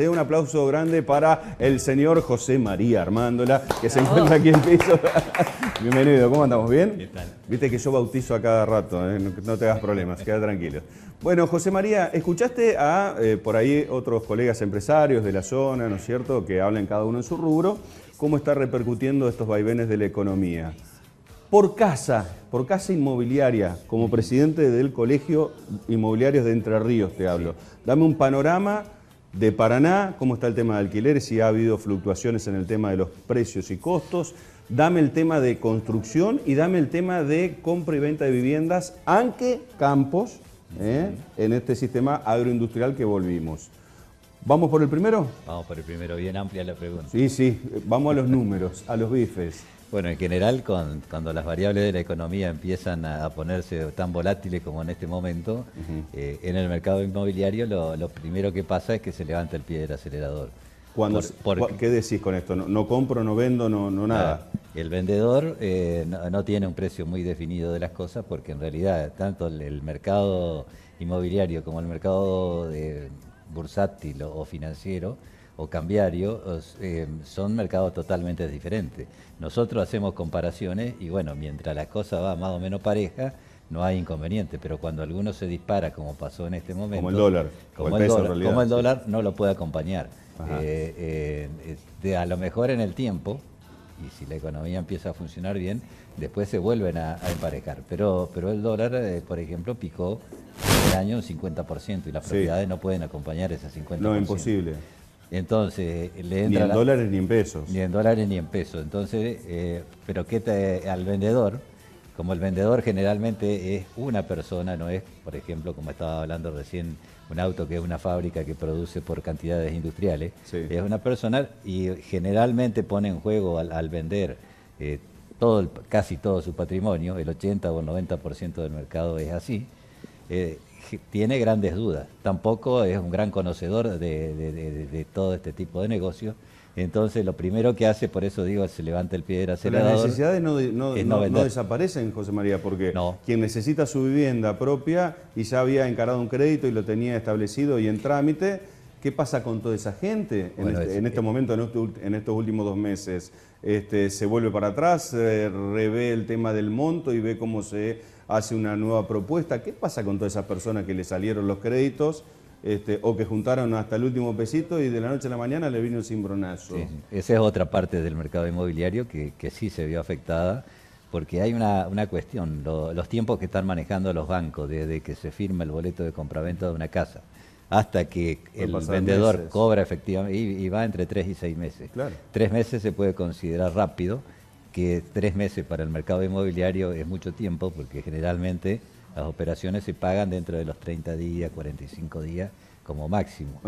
¿eh? Un aplauso grande para el señor José María Armándola, que se encuentra aquí en piso. Bienvenido, ¿cómo andamos? ¿Bien? ¿Qué tal? Viste que yo bautizo a cada rato, ¿eh? no te hagas problemas, queda tranquilo. Bueno, José María, escuchaste a eh, por ahí otros colegas empresarios de la zona, ¿no es cierto?, que hablan cada uno en su rubro, cómo está repercutiendo estos vaivenes de la economía. Por casa, por casa inmobiliaria, como presidente del Colegio Inmobiliarios de Entre Ríos te hablo, dame un panorama de Paraná, cómo está el tema de alquileres, si ha habido fluctuaciones en el tema de los precios y costos. Dame el tema de construcción y dame el tema de compra y venta de viviendas, aunque campos, ¿eh? en este sistema agroindustrial que volvimos. ¿Vamos por el primero? Vamos por el primero, bien amplia la pregunta. Sí, sí, vamos a los números, a los bifes. Bueno, en general, cuando las variables de la economía empiezan a, ponerse tan volátiles como en este momento, eh, en el mercado inmobiliario lo, primero que pasa es que se levanta el pie del acelerador. ¿Qué decís con esto? ¿No, compro, no vendo, no, no nada? El vendedor eh, no, tiene un precio muy definido de las cosas porque en realidad tanto el, mercado inmobiliario como el mercado de bursátil o financiero o cambiario em, son mercados totalmente diferentes. Nosotros hacemos comparaciones y bueno, mientras las cosas va más o menos pareja, no hay inconveniente, pero cuando alguno se dispara, como pasó en este momento, como el dólar, como, el, dólar, como el no lo puede acompañar. Eh, em, eh, a lo mejor en el tiempo, y si la economía empieza a funcionar bien, después se vuelven a, emparejar. Pero, pero el dólar, eh, por ejemplo, picó el año un 50% y las propiedades no pueden acompañar esas 50%. No, imposible. Entonces, le entra. Ni en dólares ni en pesos. Ni en dólares ni en pesos. Entonces, eh, pero ¿qué te, al vendedor, como el vendedor generalmente es una persona, no es, por ejemplo, como estaba hablando recién, un auto que es una fábrica que produce por cantidades industriales, es una persona y generalmente pone en juego al, vender. Eh, todo casi todo su patrimonio, el 80 o el 90% del mercado es así, eh, tiene grandes dudas. Tampoco es un gran conocedor de, todo este tipo de negocios. Entonces, lo primero que hace, por eso digo, se levanta el pie del acelerador. Las necesidades no, no desaparecen, José María, porque quien necesita su vivienda propia y ya había encarado un crédito y lo tenía establecido y en trámite, ¿Qué pasa con toda esa gente en, este, este eh, momento, este en, estos últimos dos meses? Este, ¿Se vuelve para atrás, eh, revé el tema del monto y ve cómo se hace una nueva propuesta? ¿Qué pasa con todas esas personas que le salieron los créditos este, o que juntaron hasta el último pesito y de la noche a la mañana le vino un cimbronazo? esa es otra parte del mercado inmobiliario que, sí se vio afectada porque hay una, cuestión, los tiempos que están manejando los bancos desde que se firma el boleto de compraventa de una casa hasta que el vendedor cobra efectivamente, y, va entre tres y seis meses. Tres meses se puede considerar rápido, que tres meses para el mercado inmobiliario es mucho tiempo, porque generalmente las operaciones se pagan dentro de los 30 días, 45 días como máximo.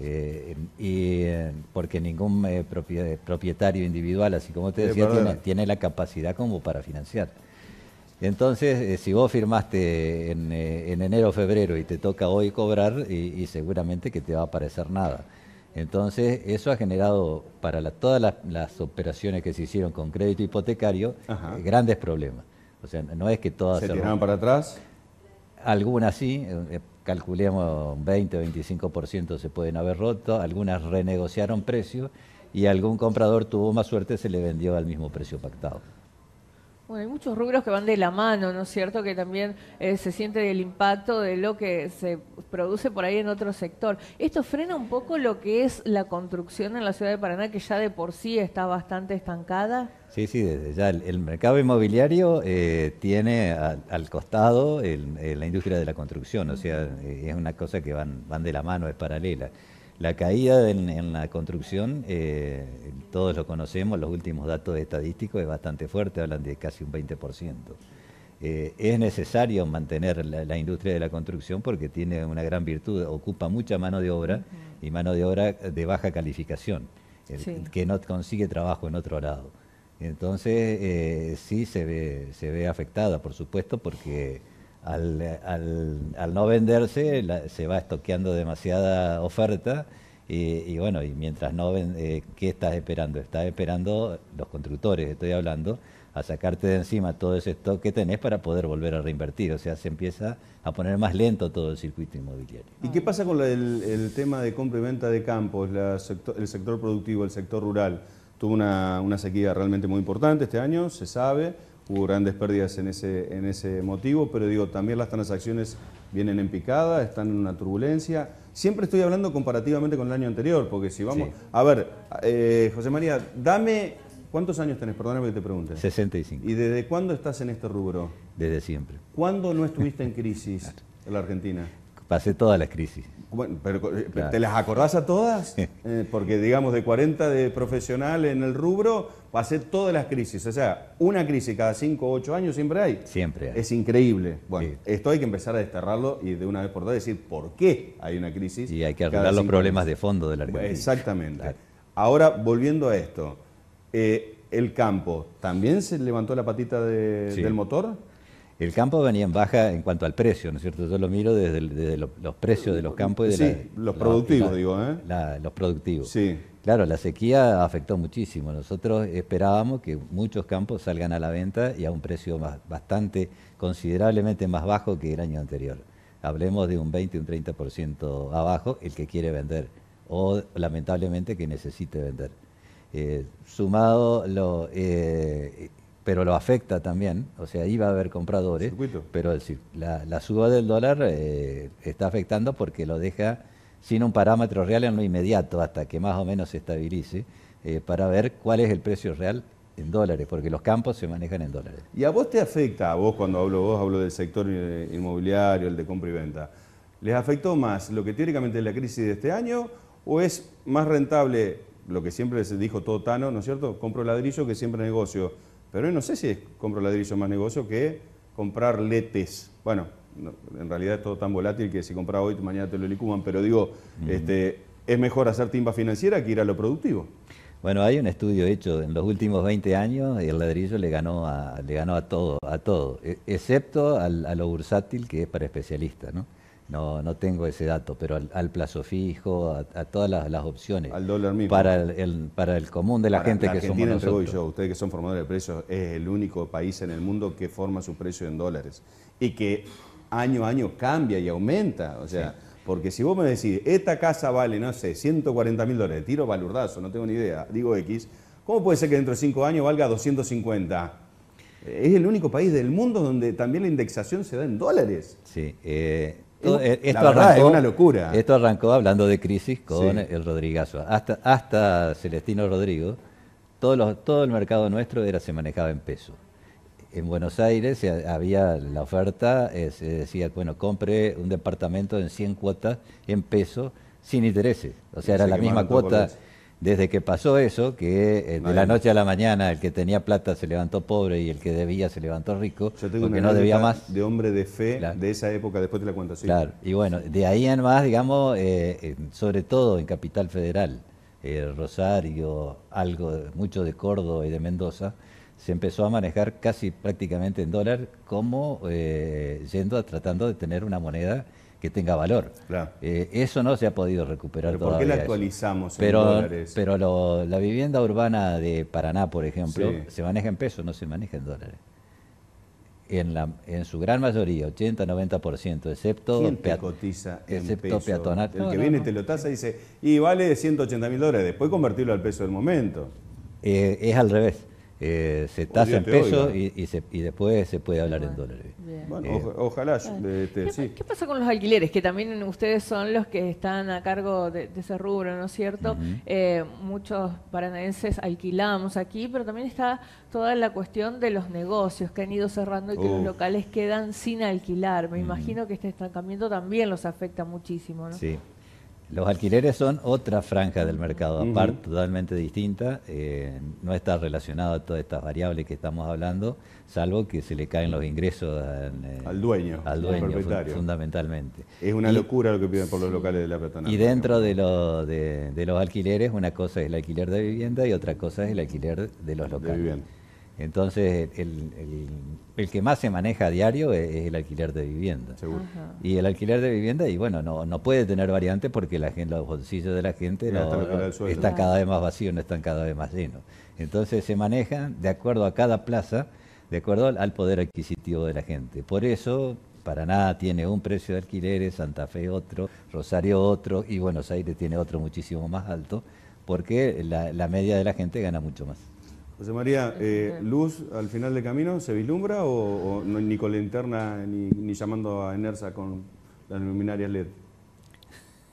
Eh, em, em, porque ningún eh, propietario individual, así como te decía, tiene, la capacidad como para financiar. Entonces, eh, si vos firmaste eh, en, enero o febrero y te toca hoy cobrar, y, seguramente que te va a aparecer nada. Entonces, eso ha generado para todas las, operaciones que se hicieron con crédito hipotecario eh, grandes problemas. O sea, no es que todas... ¿Se, tiraron para atrás? Algunas sí, calculemos 20 o 25% se pueden haber roto, algunas renegociaron precio y algún comprador tuvo más suerte, se le vendió al mismo precio pactado. Bueno, hay muchos rubros que van de la mano, ¿no es cierto? Que también eh, se siente el impacto de lo que se produce por ahí en otro sector. Esto frena un poco lo que es la construcción en la ciudad de Paraná, que ya de por sí está bastante estancada. Sí, sí, desde ya el, mercado inmobiliario eh, tiene al costado eh, la industria de la construcción, o sea, es una cosa que van, van de la mano, es paralela. La caída en, la construcción, eh, todos lo conocemos, los últimos datos estadísticos es bastante fuerte, hablan de casi un 20%. Eh, es necesario mantener la, industria de la construcción porque tiene una gran virtud, ocupa mucha mano de obra y mano de obra de baja calificación, que no consigue trabajo en otro lado. Entonces, eh, sí se se ve afectada, por supuesto, porque al, no venderse se va estoqueando demasiada oferta y, bueno, y mientras no ven, eh, ¿qué estás esperando? Estás esperando, los constructores estoy hablando, a sacarte de encima todo ese stock que tenés para poder volver a reinvertir. O sea, se empieza a poner más lento todo el circuito inmobiliario. ¿Y qué pasa con el, tema de compra y venta de campos, el sector productivo, el sector rural? Tuvo una, una sequía realmente muy importante este año, se sabe hubo grandes pérdidas en ese, en ese motivo, pero digo, también las transacciones vienen en picada, están en una turbulencia. Siempre estoy hablando comparativamente con el año anterior, porque si vamos... A ver, eh, José María, dame... ¿Cuántos años tenés? Perdóname que te pregunte. 65. ¿Y desde cuándo estás en este rubro? Desde siempre. ¿Cuándo no estuviste en crisis en la Argentina? Pasé todas las crisis. Bueno, pero eh, ¿te las acordás a todas? Eh, porque digamos, de 40 de profesionales en el rubro, pasé todas las crisis. O sea, una crisis cada 5 o 8 años siempre hay. Siempre hay. Es increíble. Bueno, esto hay que empezar a desterrarlo y de una vez por todas decir por qué hay una crisis. Y hay que arreglar los problemas de fondo de la Argentina. Exactamente. Ahora, volviendo a esto, eh, el campo, ¿también se levantó la patita del motor? El campo venía en baja en cuanto al precio, ¿no es cierto? Yo lo miro desde, los, precios de los campos y de sí, los productivos, digo, ¿eh? los productivos. Sí. Claro, la sequía afectó muchísimo. Nosotros esperábamos que muchos campos salgan a la venta y a un precio más, bastante, considerablemente más bajo que el año anterior. Hablemos de un 20, un 30% abajo el que quiere vender o lamentablemente que necesite vender. Eh, sumado lo, eh, pero lo afecta también, o sea, ahí va a haber compradores, pero es la, la, suba del dólar eh, está afectando porque lo deja sin un parámetro real en lo inmediato, hasta que más o menos se estabilice, eh, para ver cuál es el precio real en dólares, porque los campos se manejan en dólares. ¿Y a vos te afecta, a vos cuando hablo vos, hablo del sector eh, inmobiliario, el de compra y venta, ¿les afectó más lo que teóricamente es la crisis de este año o es más rentable, lo que siempre se dijo todo Tano, ¿no es cierto? Compro ladrillo que siempre negocio pero no sé si compro ladrillo más negocio que comprar letes. Bueno, en realidad es todo tan volátil que si compras hoy, mañana te lo licuman, pero digo, este, es mejor hacer timba financiera que ir a lo productivo. Bueno, hay un estudio hecho en los últimos 20 años y el ladrillo le ganó a, le ganó a todo, a todo, e-, excepto a, a lo bursátil que es para especialistas, ¿no? No, no tengo ese dato, pero al, plazo fijo, a, todas las, opciones. Al dólar mismo. Para el, para el común de la gente que somos nosotros. Entre vos y yo, ustedes que son formadores de precios, es el único país en el mundo que forma su precio en dólares y que año a año cambia y aumenta. O sea, porque si vos me decís, esta casa vale, no sé, 140 mil dólares, tiro balurdazo, no tengo ni idea, digo X, ¿cómo puede ser que dentro de cinco años valga 250? Es el único país del mundo donde también la indexación se da en dólares. Sí, eh, esto, e, arrancó, Esto arrancó hablando de crisis con el Rodrigazo. Hasta, hasta Celestino Rodrigo, todo, todo el mercado nuestro era se manejaba en peso. En Buenos Aires había la oferta, eh, se decía, bueno, compre un departamento en 100 cuotas en peso sin intereses. O sea, era la misma cuota desde que pasó eso, que eh, de la noche a la mañana el que tenía plata se levantó pobre y el que debía se levantó rico, porque no debía más. De hombre de fe de esa época, después te la cuento. así. Claro, y bueno, de ahí en más, digamos, eh, eh, sobre todo en Capital Federal, Rosario, algo, mucho de Córdoba y de Mendoza, se empezó a manejar casi prácticamente en dólar, como yendo a tratando de tener una moneda que tenga valor. Eh, eso no se ha podido recuperar todavía. ¿Por qué la actualizamos en dólares? Pero la vivienda urbana de Paraná, por ejemplo, se maneja en pesos, no se maneja en dólares. En, su gran mayoría, 80-90%, excepto. ¿Quién cotiza excepto El que viene te lo tasa y dice, y vale 180 mil dólares, después convertirlo al peso del momento. Eh, es al revés. Eh, se tasa en pesos y, después se puede hablar en dólares. Bueno, ojalá. ¿Qué, pasa con los alquileres? Que también ustedes son los que están a cargo de, ese rubro, ¿no es cierto? Eh, muchos paranaenses alquilamos aquí, pero también está toda la cuestión de los negocios que han ido cerrando y que los locales quedan sin alquilar. Me imagino que este estancamiento también los afecta muchísimo, ¿no? Sí. Los alquileres son otra franja del mercado, aparte, totalmente distinta. Eh, no está relacionado a todas estas variables que estamos hablando, salvo que se le caen los ingresos al, eh, dueño, al propietario. fundamentalmente. Es una locura lo que piden por los locales de la plataforma. Y dentro de, los alquileres, una cosa es el alquiler de vivienda y otra cosa es el alquiler de los locales. Entonces, el, que más se maneja a diario es, el alquiler de vivienda. Y el alquiler de vivienda, y bueno, no, no puede tener variante porque la gente, los bolsillos de la gente están cada vez más vacíos, no están cada vez más llenos. Entonces, se manejan de acuerdo a cada plaza, de acuerdo al, poder adquisitivo de la gente. Por eso, para nada tiene un precio de alquileres, Santa Fe otro, Rosario otro, y Buenos Aires tiene otro muchísimo más alto, porque la media de la gente gana mucho más. José María, eh, ¿luz al final del camino se vislumbra o, ni con linterna ni, llamando a Enersa con las luminarias LED?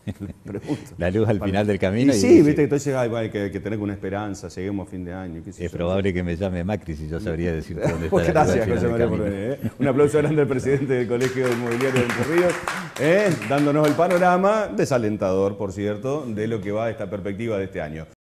Pregunto. La luz al final del camino. sí, viste, entonces que, hay, que, tener una esperanza, lleguemos a fin de año. es probable que me llame Macri si yo sabría decir dónde está. gracias, José María, por ¿eh? Un aplauso grande al presidente del Colegio Inmobiliario de Entre Ríos, ¿eh? dándonos el panorama, desalentador, por cierto, de lo que va esta perspectiva de este año.